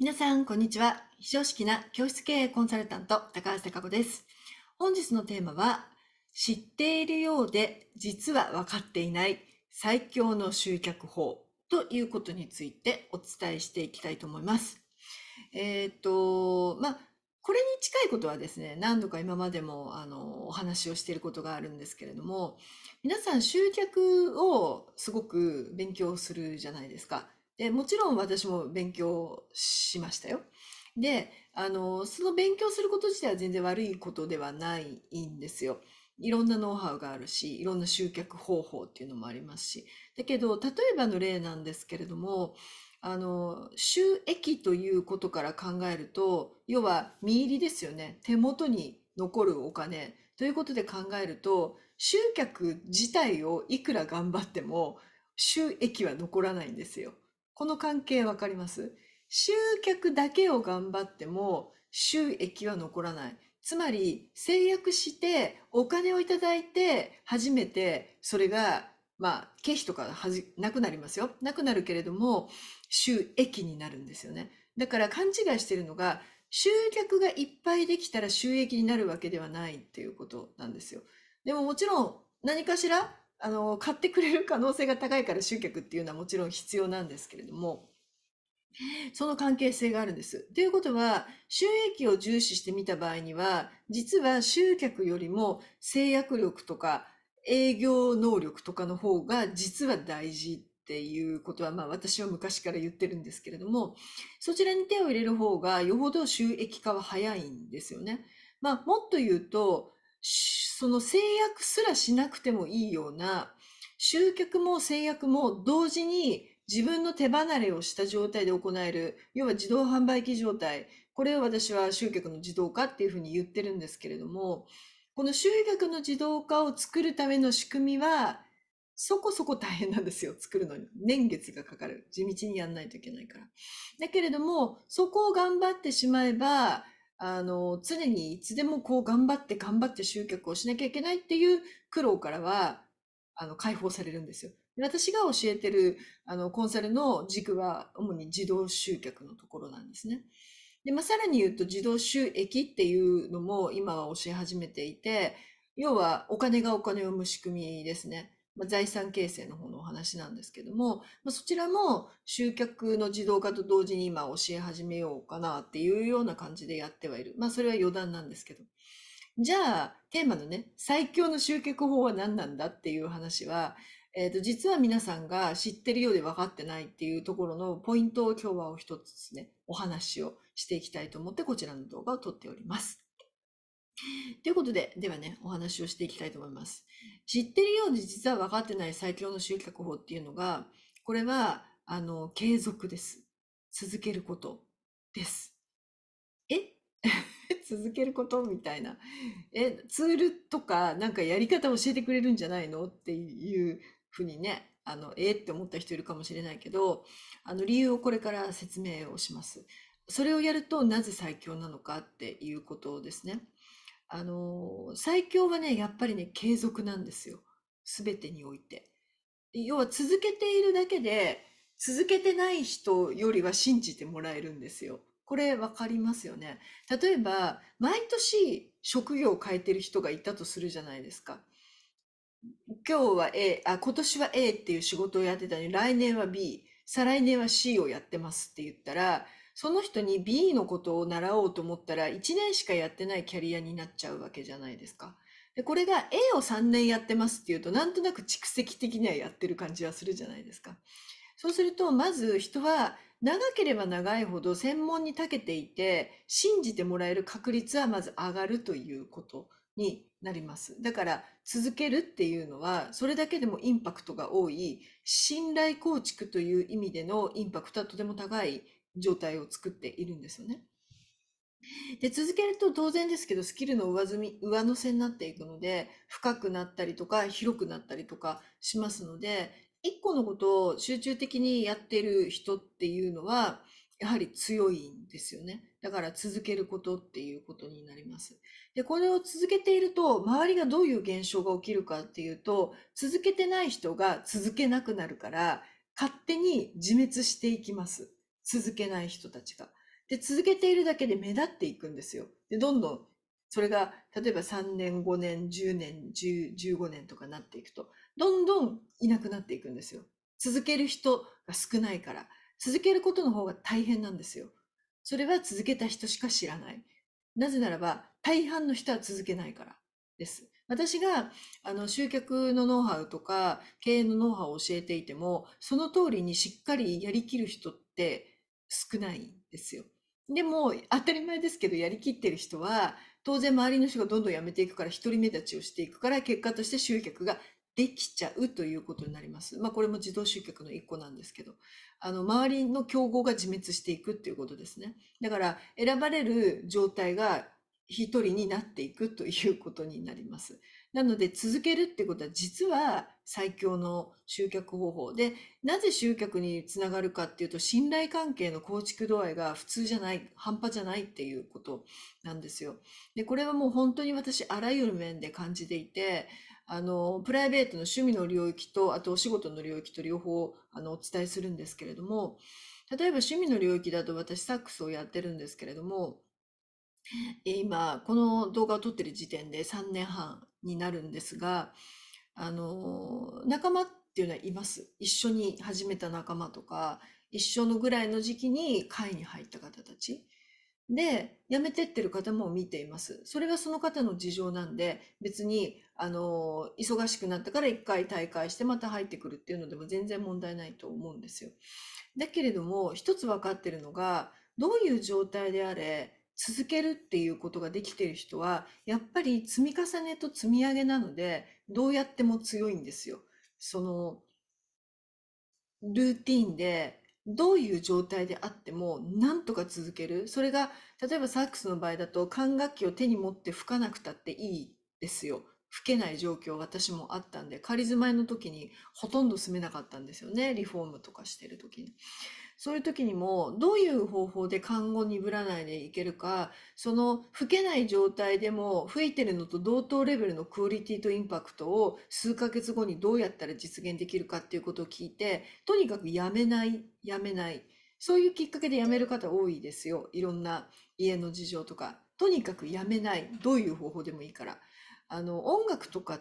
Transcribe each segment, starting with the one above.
皆さん、こんにちは。非常識な教室経営コンサルタント、高橋貴子です。本日のテーマは、知っているようで実は分かっていない最強の集客法ということについてお伝えしていきたいと思います。えっ、ー、と、まあ、これに近いことはですね、何度か今までもあのお話をしていることがあるんですけれども、皆さん集客をすごく勉強するじゃないですか。でもちろん私も勉強しましたよ。であのその勉強すること自体は全然悪いことではないんですよ。いろんなノウハウがあるしいろんな集客方法っていうのもありますしだけど例えばの例なんですけれどもあの収益ということから考えると要は身入りですよね手元に残るお金ということで考えると集客自体をいくら頑張っても収益は残らないんですよ。この関係わかります集客だけを頑張っても収益は残らない。つまり制約してお金をいただいて初めてそれがまあ経費とかはじなくなりますよ。なくなるけれども収益になるんですよね。だから勘違いしてるのが集客がいっぱいできたら収益になるわけではないっていうことなんですよ。でももちろん何かしらあの買ってくれる可能性が高いから集客っていうのはもちろん必要なんですけれどもその関係性があるんです。ということは収益を重視してみた場合には実は集客よりも制約力とか営業能力とかの方が実は大事っていうことは、まあ私は昔から言ってるんですけれども、そちらに手を入れる方がよほど収益化は早いんですよね。まあもっと言うと、その制約すらしなくてもいいような、集客も制約も同時に自分の手離れをした状態で行える、要は自動販売機状態。これを私は集客の自動化っていうふうに言ってるんですけれども、この集客の自動化を作るための仕組みは、そこそこ大変なんですよ、作るのに。年月がかかる。地道にやんないといけないから。だけれども、そこを頑張ってしまえば、あの、常にいつでもこう頑張って頑張って集客をしなきゃいけないっていう苦労からは、あの、解放されるんですよ。で私が教えてる、あの、コンサルの軸は、主に自動集客のところなんですね。で、まあ、さらに言うと、自動収益っていうのも今は教え始めていて、要はお金がお金を生む仕組みですね。まあ、財産形成の方のお話なんですけども、まあ、そちらも集客の自動化と同時に今教え始めようかなっていうような感じでやってはいる。まあそれは余談なんですけど。じゃあ、テーマのね、最強の集客法は何なんだっていう話は、えっ、ー、と、実は皆さんが知ってるようで分かってないっていうところのポイントを今日はお一つですね、お話をしていきたいと思ってこちらの動画を撮っております。ということで、ではね、お話をしていきたいと思います。知ってるように実は分かってない最強の集客法っていうのが、これは、あの、継続です。続けることです。え 続けることみたいな。え、ツールとか、なんかやり方教えてくれるんじゃないのっていうふうにね、あの、えって思った人いるかもしれないけど、あの、理由をこれから説明をします。それをやるとなぜ最強なのかっていうことですね。あの、最強はね、やっぱりね、継続なんですよ。すべてにおいて。要は続けているだけで、続けてない人よりは信じてもらえるんですよ。これ分かりますよね。例えば、毎年職業を変えてる人がいたとするじゃないですか。今日は A、あ、今年は A っていう仕事をやってたのに、来年は B、再来年は C をやってますって言ったら、その人に B のことを習おうと思ったら1年しかやってないキャリアになっちゃうわけじゃないですか。でこれが A を3年やってますっていうとなんとなく蓄積的にはやってる感じはするじゃないですか。そうするとまず人は長ければ長いほど専門に長けていて信じてもらえる確率はまず上がるということになります。だから続けるっていうのはそれだけでもインパクトが多い信頼構築という意味でのインパクトはとても高い状態を作っているんですよね。で続けると当然ですけどスキルの上積み上乗せになっていくので深くなったりとか広くなったりとかしますので1個のことを集中的にやっている人っていうのはやはり強いんですよねだから続けることっていうことになりますでこれを続けていると周りがどういう現象が起きるかっていうと続けてない人が続けなくなるから勝手に自滅していきます続けない人たちが。で、続けているだけで目立っていくんですよ。で、どんどん、それが、例えば3年、5年、10年、10 15年とかなっていくと、どんどんいなくなっていくんですよ。続ける人が少ないから、続けることの方が大変なんですよ。それは続けた人しか知らない。なぜならば、大半の人は続けないからです。私が、あの、集客のノウハウとか、経営のノウハウを教えていても、その通りにしっかりやりきる人って少ないですよ。でも当たり前ですけどやりきってる人は当然周りの人がどんどん辞めていくから独り目立ちをしていくから結果として集客ができちゃうということになります。まあこれも自動集客の一個なんですけど、あの周りの競合が自滅していくっていうことですね。だから選ばれる状態が一人になっていくということになります。なので続けるってことは実は最強の集客方法で、なぜ集客につながるかっていうと信頼関係の構築度合いが普通じゃない、半端じゃないっていうことなんですよ。で、これはもう本当に私あらゆる面で感じていて、あの、プライベートの趣味の領域と、あとお仕事の領域と両方あのお伝えするんですけれども、例えば趣味の領域だと私サックスをやってるんですけれども、今この動画を撮ってる時点で3年半になるんですがあの仲間っていうのはいます一緒に始めた仲間とか一緒のぐらいの時期に会に入った方たちで辞めてってる方も見ていますそれがその方の事情なんで別にあの忙しくなったから一回退会してまた入ってくるっていうのでも全然問題ないと思うんですよだけれども一つ分かってるのがどういう状態であれ続けるっていうことができている人は、やっぱり積み重ねと積み上げなので、どうやっても強いんですよ。その、ルーティンで、どういう状態であっても、なんとか続ける。それが、例えばサックスの場合だと、管楽器を手に持って吹かなくたっていいですよ。吹けない状況私もあったんで仮住まいの時にほとんど住めなかったんですよねリフォームとかしてる時に。そういう時にもどういう方法で護に鈍らないでいけるかその吹けない状態でも吹いてるのと同等レベルのクオリティとインパクトを数ヶ月後にどうやったら実現できるかっていうことを聞いてとにかくやめないやめないそういうきっかけでやめる方多いですよいろんな家の事情とかとにかくやめないどういう方法でもいいから。あの音楽とか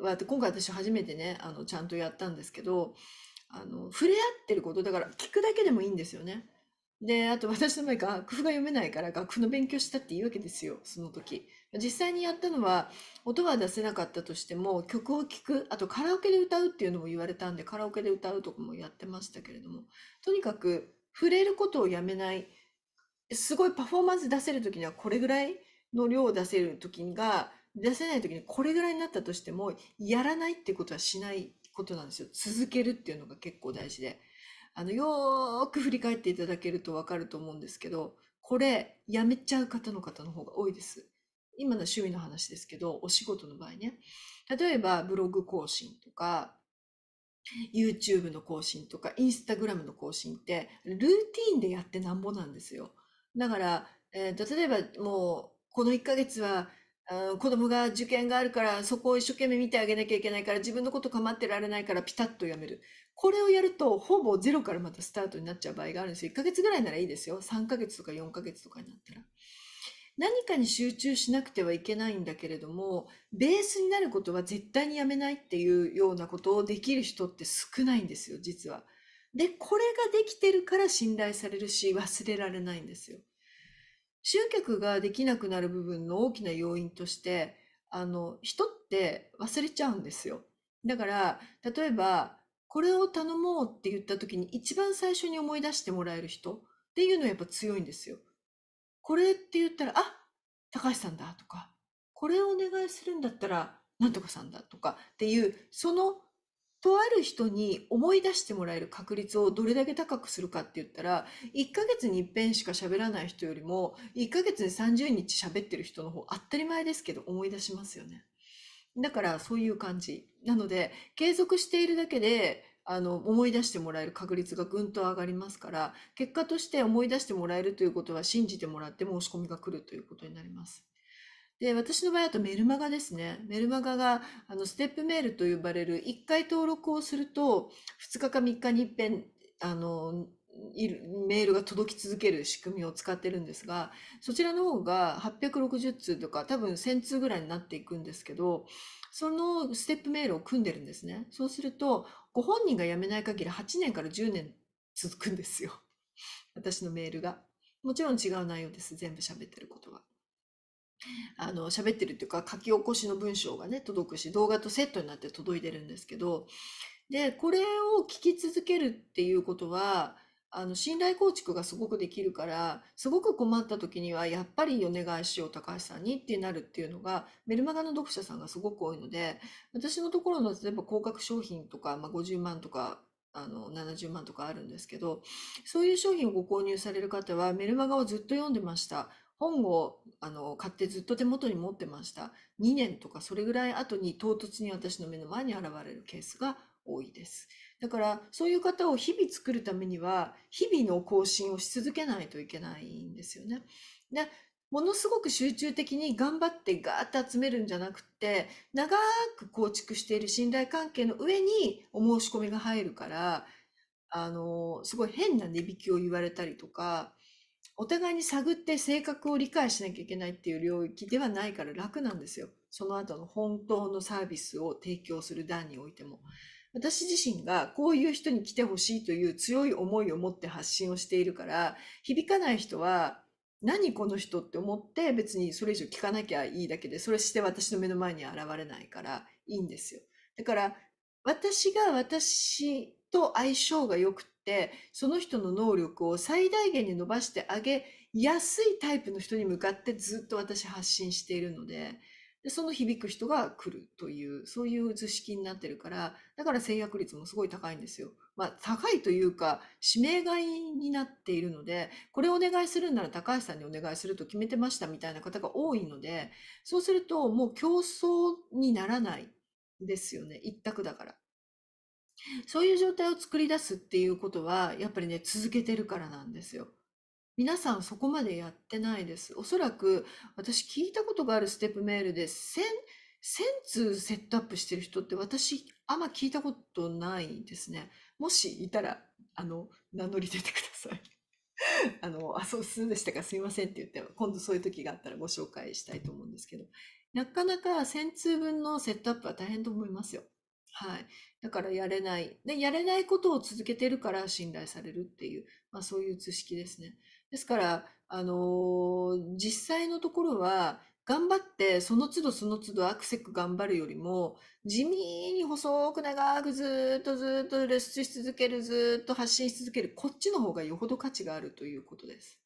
は今回私初めてねあのちゃんとやったんですけどあの触れ合ってることだから聞くだけでもいいんですよね。であと私の場合楽譜が読めないから楽譜の勉強したっていいわけですよその時実際にやったのは音は出せなかったとしても曲を聴くあとカラオケで歌うっていうのも言われたんでカラオケで歌うとかもやってましたけれどもとにかく触れることをやめないすごいパフォーマンス出せる時にはこれぐらいの量を出せる時が出せない時にこれぐらいになったとしてもやらないってことはしないことなんですよ。続けるっていうのが結構大事で。あの、よーく振り返っていただけるとわかると思うんですけど、これ、やめちゃう方の方の方が多いです。今の趣味の話ですけど、お仕事の場合ね。例えば、ブログ更新とか、YouTube の更新とか、Instagram の更新って、ルーティンでやってなんぼなんですよ。だから、えーと例えばもう、この1ヶ月はう子供が受験があるから、そこを一生懸命見てあげなきゃいけないから、自分のこと構ってられないから、ピタッとやめる。これをやると、ほぼゼロからまたスタートになっちゃう場合があるんですよ。1ヶ月ぐらいならいいですよ。3ヶ月とか4ヶ月とかになったら。何かに集中しなくてはいけないんだけれども、ベースになることは絶対にやめないっていうようなことをできる人って少ないんですよ、実は。で、これができてるから信頼されるし、忘れられないんですよ。集客ができなくなる部分の大きな要因として、あの、人って忘れちゃうんですよ。だから、例えば、これを頼もうって言った時に一番最初に思い出してもらえる人っていうのはやっぱ強いんですよ。これって言ったら、あ高橋さんだとか、これをお願いするんだったら、なんとかさんだとかっていう、そのとある人に思い出してもらえる確率をどれだけ高くするかって言ったら、1ヶ月に一遍しか喋らない人よりも、1ヶ月に30日喋ってる人の方、当たり前ですけど思い出しますよね。だからそういう感じ。なので、継続しているだけで、あの、思い出してもらえる確率がぐんと上がりますから、結果として思い出してもらえるということは信じてもらって申し込みが来るということになります。で、私の場合だとメルマガですね。メルマガが、あの、ステップメールと呼ばれる、1回登録をすると、2日か3日に一遍、あの、いるメールが届き続ける仕組みを使ってるんですが、そちらの方が860通とか多分1000通ぐらいになっていくんですけど、そのステップメールを組んでるんですね。そうすると、ご本人が辞めない限り8年から10年続くんですよ。私のメールが。もちろん違う内容です。全部喋ってることは。あの喋ってるっていうか書き起こしの文章がね届くし動画とセットになって届いてるんですけどでこれを聞き続けるっていうことはあの信頼構築がすごくできるからすごく困った時にはやっぱりお願いしよう高橋さんにってなるっていうのがメルマガの読者さんがすごく多いので私のところの例えば高額商品とか、まあ、50万とかあの70万とかあるんですけどそういう商品をご購入される方はメルマガをずっと読んでました本をあの買ってずっと手元に持ってました2年とかそれぐらい後に唐突に私の目の前に現れるケースが多いですだからそういう方を日々作るためには日々の更新をし続けないといけないんですよね。でものすごく集中的に頑張ってガーッと集めるんじゃなくて長く構築している信頼関係の上にお申し込みが入るからあのすごい変な値引きを言われたりとかお互いに探って性格を理解しなきゃいけないっていう領域ではないから楽なんですよ。その後の本当のサービスを提供する段においても。私自身がこういう人に来てほしいという強い思いを持って発信をしているから、響かない人は何この人って思って別にそれ以上聞かなきゃいいだけで、それして私の目の前に現れないからいいんですよ。だから私が私と相性が良くってその人の能力を最大限に伸ばしてあげやすいタイプの人に向かってずっと私発信しているのででその響く人が来るというそういう図式になってるからだから制約率もすごい高いんですよ。まあ、高いというか指名買いになっているのでこれお願いするなら高橋さんにお願いすると決めてましたみたいな方が多いのでそうするともう競争にならないですよね一択だから。そういう状態を作り出すっていうことは、やっぱりね、続けてるからなんですよ。皆さんそこまでやってないです。おそらく、私聞いたことがあるステップメールで、1000、1000通セットアップしてる人って私、あんま聞いたことないですね。もしいたら、あの、名乗り出てください。あの、あ、そうすでしたか、すいませんって言って、今度そういう時があったらご紹介したいと思うんですけど、なかなか1000通分のセットアップは大変と思いますよ。はい。だからやれない。で、やれないことを続けてるから信頼されるっていう、まあそういう図式ですね。ですから、あのー実際のところは、頑張ってその都度その都度アクセック頑張るよりも、地味に細く長くずっとずっとレッスンし続ける、ずっと発信し続ける、こっちの方がよほど価値があるということです。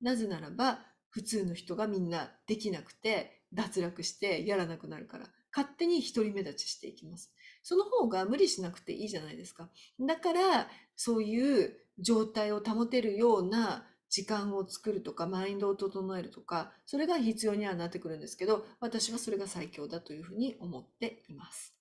なぜならば、普通の人がみんなできなくて、脱落してやらなくなるから、勝手に独り目立ちしていきます。その方が無理しなくていいじゃないですか。だから、そういう状態を保てるような時間を作るとか、マインドを整えるとか、それが必要にはなってくるんですけど、私はそれが最強だというふうに思っています。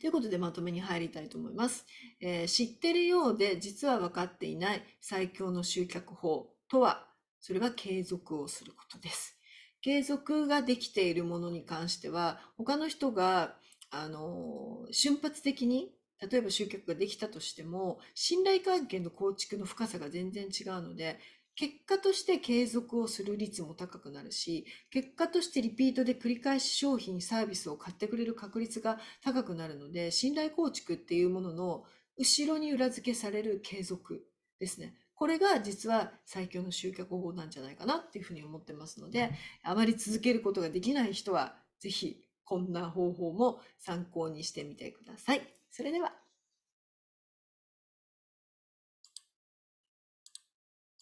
ということでまとめに入りたいと思います。えー、知ってるようで実は分かっていない最強の集客法とは、それは継続をすることです。継続ができているものに関しては、他の人があの瞬発的に例えば集客ができたとしても信頼関係の構築の深さが全然違うので結果として継続をする率も高くなるし結果としてリピートで繰り返し商品サービスを買ってくれる確率が高くなるので信頼構築っていうものの後ろに裏付けされる継続ですねこれが実は最強の集客方法なんじゃないかなっていうふうに思ってますのであまり続けることができない人は是非こんな方法も参考にしてみてください。それでは。